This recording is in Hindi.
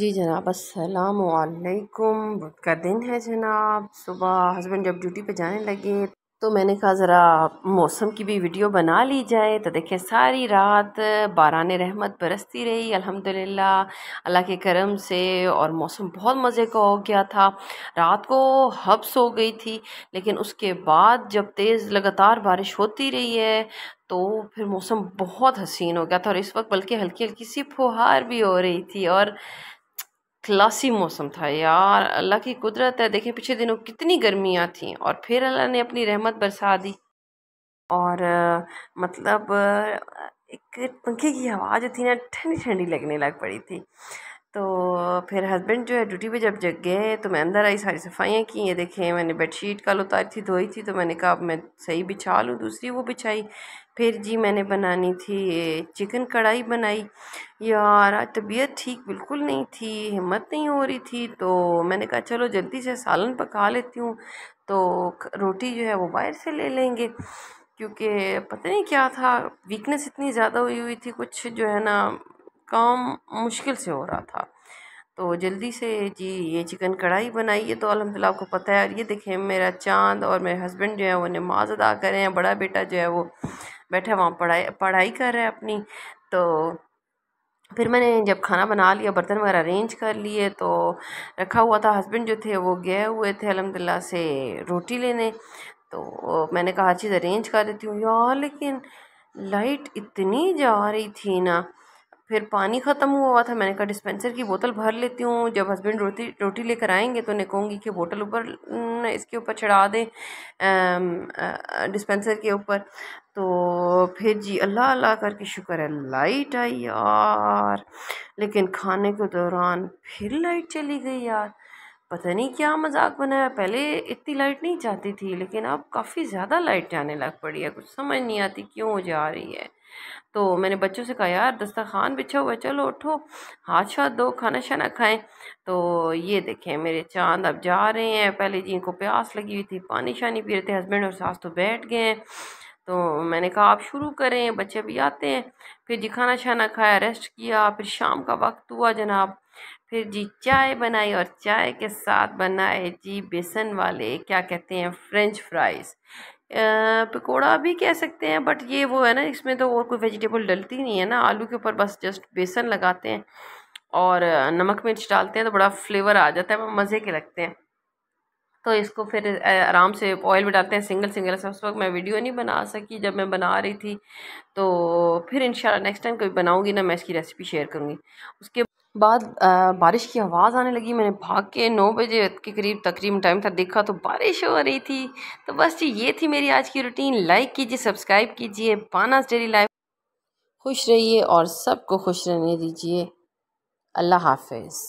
जी जनाब असलकुम बुध का दिन है जनाब सुबह हस्बैंड जब ड्यूटी पे जाने लगे तो मैंने कहा ज़रा मौसम की भी वीडियो बना ली जाए तो देखें सारी रात बारान रहमत बरसती रही अल्हम्दुलिल्लाह अल्लाह के करम से और मौसम बहुत मज़े का हो गया था रात को हब्स हो गई थी लेकिन उसके बाद जब तेज़ लगातार बारिश होती रही है तो फिर मौसम बहुत हसीन हो गया था और इस वक्त बल्कि हल्की हल्की सी फुहार भी हो रही थी और क्लासी मौसम था यार अल्लाह की कुदरत है देखें पिछले दिनों कितनी गर्मियाँ थीं और फिर अल्लाह ने अपनी रहमत बरसा दी और आ, मतलब एक पंखे की हवा जो थी ना ठंडी ठंडी लगने लग पड़ी थी तो फिर हस्बैंड जो है ड्यूटी पे जब जग गए तो मैं अंदर आई सारी सफाइयाँ की ये देखें मैंने बेडशीट कल उतारी थी धोई थी तो मैंने कहा अब मैं सही बिछा लूँ दूसरी वो बिछाई फिर जी मैंने बनानी थी चिकन कढ़ाई बनाई यार आज तबीयत ठीक बिल्कुल नहीं थी हिम्मत नहीं हो रही थी तो मैंने कहा चलो जल्दी से सालन पका लेती हूँ तो रोटी जो है वो बाहर से ले लेंगे क्योंकि पता नहीं क्या था वीकनेस इतनी ज़्यादा हुई हुई थी कुछ जो है ना काम मुश्किल से हो रहा था तो जल्दी से जी ये चिकन कढ़ाई बनाई है तो अलहमदिल्ला आपको पता है और ये देखें मेरा चांद और मेरे हस्बैंड जो है वो नमाज अदा कर रहे हैं बड़ा बेटा जो है वो बैठा वहाँ पढ़ाई पढ़ाई कर रहा है अपनी तो फिर मैंने जब खाना बना लिया बर्तन वगैरह अरेंज कर लिए तो रखा हुआ था हस्बैंड जो थे वो गए हुए थे अलहमदिल्ला से रोटी लेने तो मैंने कहा चीज़ अरेंज कर देती हूँ यार लेकिन लाइट इतनी जा रही थी ना फिर पानी ख़त्म हुआ था मैंने कहा डिस्पेंसर की बोतल भर लेती हूँ जब हस्बैंड रोटी रोटी लेकर आएंगे तो उन्हें कहूँगी कि बोतल ऊपर इसके ऊपर चढ़ा दें डिस्पेंसर के ऊपर तो फिर जी अल्लाह अल्लाह करके शुक्र है लाइट आई यार लेकिन खाने के दौरान फिर लाइट चली गई यार पता नहीं क्या मजाक बनाया पहले इतनी लाइट नहीं जाती थी लेकिन अब काफ़ी ज़्यादा लाइट जाने लग पड़ी है कुछ समझ नहीं आती क्यों जा रही है तो मैंने बच्चों से कहा यार दस्तरखान बिछा हुआ चलो उठो हाथ शाथ दो खाना शाना खाएं तो ये देखें मेरे चांद अब जा रहे हैं पहले जी इनको प्यास लगी हुई थी पानी शानी पी रहे थे हस्बैंड और सास तो बैठ गए हैं तो मैंने कहा आप शुरू करें बच्चे भी आते हैं फिर जी खाना शाना खाया रेस्ट किया फिर शाम का वक्त हुआ जनाब फिर जी चाय बनाई और चाय के साथ बनाए जी बेसन वाले क्या कहते हैं फ्रेंच फ्राइज़ पकोड़ा भी कह सकते हैं बट ये वो है ना इसमें तो और कोई वेजिटेबल डलती नहीं है ना आलू के ऊपर बस जस्ट बेसन लगाते हैं और नमक मिर्च डालते हैं तो बड़ा फ्लेवर आ जाता है मज़े के लगते हैं तो इसको फिर आराम से ऑयल में डालते हैं सिंगल सिंगल सब उस वक्त मैं वीडियो नहीं बना सकी जब मैं बना रही थी तो फिर इंशाल्लाह नेक्स्ट टाइम कभी बनाऊँगी ना मैं इसकी रेसिपी शेयर करूँगी उसके बाद बारिश की आवाज़ आने लगी मैंने भाग के नौ बजे के करीब तकरीबन टाइम था देखा तो बारिश हो रही थी तो बस जी ये थी मेरी आज की रूटीन लाइक कीजिए सब्सक्राइब कीजिए पानास डेली लाइफ खुश रहिए और सबको खुश रहने दीजिए अल्लाह हाफिज़